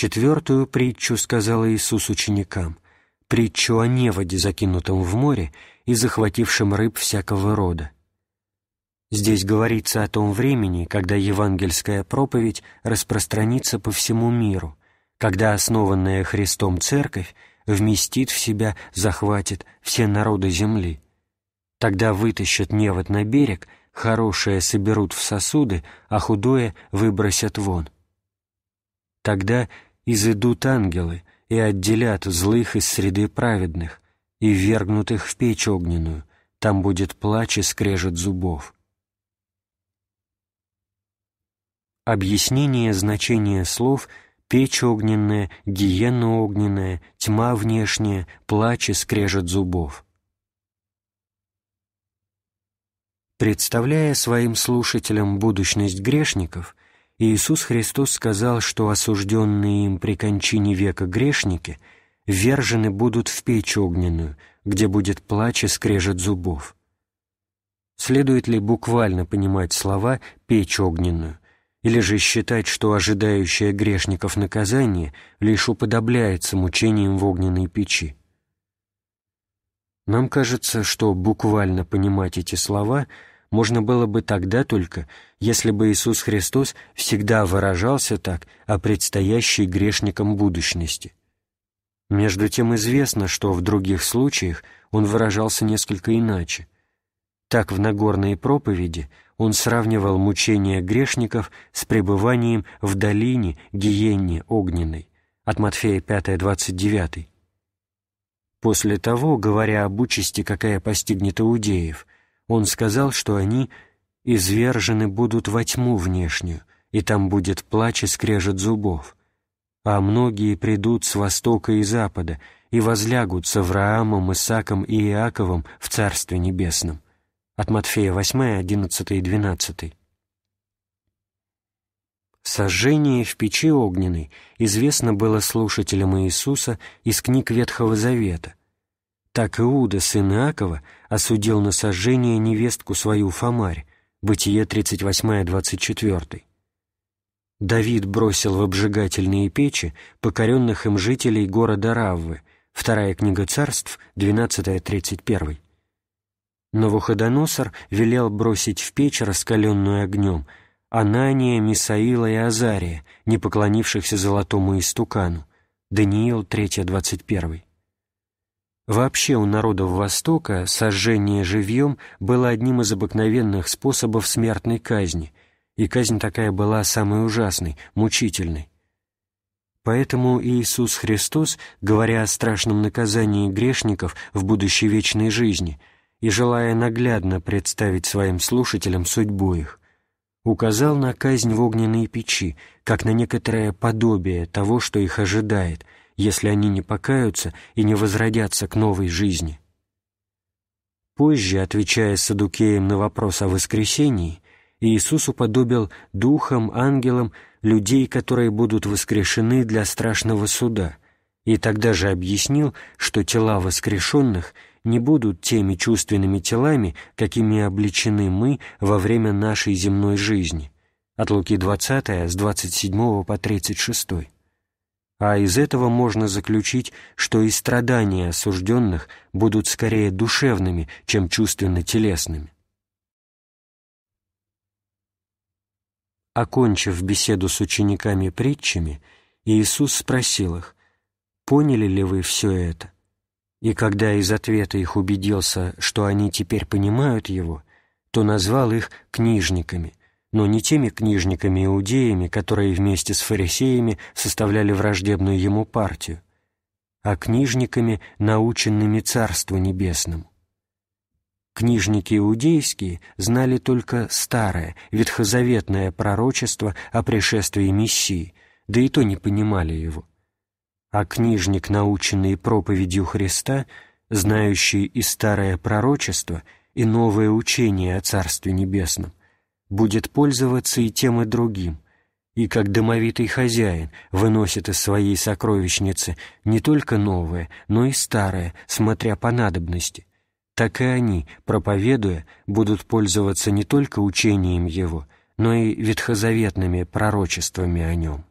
Четвертую притчу сказал Иисус ученикам, притчу о неводе, закинутом в море и захватившем рыб всякого рода. Здесь говорится о том времени, когда евангельская проповедь распространится по всему миру, когда основанная Христом Церковь вместит в себя, захватит все народы земли. Тогда вытащат невод на берег, хорошее соберут в сосуды, а худое выбросят вон. Тогда изыдут ангелы и отделят злых из среды праведных и их в печь огненную, там будет плач и скрежет зубов». Объяснение значения слов «печь огненная», «гиена огненная», «тьма внешняя», «плач и скрежет зубов». Представляя своим слушателям будущность грешников – Иисус Христос сказал, что осужденные им при кончине века грешники вержены будут в печь огненную, где будет плач и скрежет зубов. Следует ли буквально понимать слова «печь огненную» или же считать, что ожидающее грешников наказание лишь уподобляется мучениям в огненной печи? Нам кажется, что буквально понимать эти слова – можно было бы тогда только, если бы Иисус Христос всегда выражался так о предстоящей грешникам будущности. Между тем известно, что в других случаях он выражался несколько иначе. Так в Нагорной проповеди он сравнивал мучения грешников с пребыванием в долине Гиенне Огненной от Матфея 5, 29. После того, говоря об участи, какая постигнет иудеев – он сказал, что они извержены будут во тьму внешнюю, и там будет плач и скрежет зубов. А многие придут с востока и запада и возлягут с Авраамом, Исаком и Иаковом в Царстве Небесном. От Матфея 8, 11 и 12. Сожжение в печи огненной известно было слушателям Иисуса из книг Ветхого Завета, так Иуда, сын Иакова, осудил на сожжение невестку свою Фомарь, Бытие 38-24. Давид бросил в обжигательные печи покоренных им жителей города Раввы, вторая книга царств, 12-31. Новуходоносор велел бросить в печь, раскаленную огнем, Анания, Мисаила и Азария, не поклонившихся золотому истукану, Даниил 3-21. Вообще у народов Востока сожжение живьем было одним из обыкновенных способов смертной казни, и казнь такая была самой ужасной, мучительной. Поэтому Иисус Христос, говоря о страшном наказании грешников в будущей вечной жизни и желая наглядно представить своим слушателям судьбу их, указал на казнь в огненной печи, как на некоторое подобие того, что их ожидает — если они не покаются и не возродятся к новой жизни. Позже, отвечая Садукеям на вопрос о воскресении, Иисус уподобил духом, ангелам, людей, которые будут воскрешены для страшного суда, и тогда же объяснил, что тела воскрешенных не будут теми чувственными телами, какими обличены мы во время нашей земной жизни. От Луки 20, с 27 по 36 а из этого можно заключить, что и страдания осужденных будут скорее душевными, чем чувственно-телесными. Окончив беседу с учениками притчами, Иисус спросил их, «Поняли ли вы все это?» И когда из ответа их убедился, что они теперь понимают его, то назвал их «книжниками», но не теми книжниками-иудеями, которые вместе с фарисеями составляли враждебную ему партию, а книжниками, наученными Царству Небесному. Книжники иудейские знали только старое, ветхозаветное пророчество о пришествии Мессии, да и то не понимали его. А книжник, наученный проповедью Христа, знающий и старое пророчество, и новое учение о Царстве Небесном, будет пользоваться и тем, и другим, и как домовитый хозяин выносит из своей сокровищницы не только новое, но и старое, смотря по надобности, так и они, проповедуя, будут пользоваться не только учением его, но и ветхозаветными пророчествами о нем.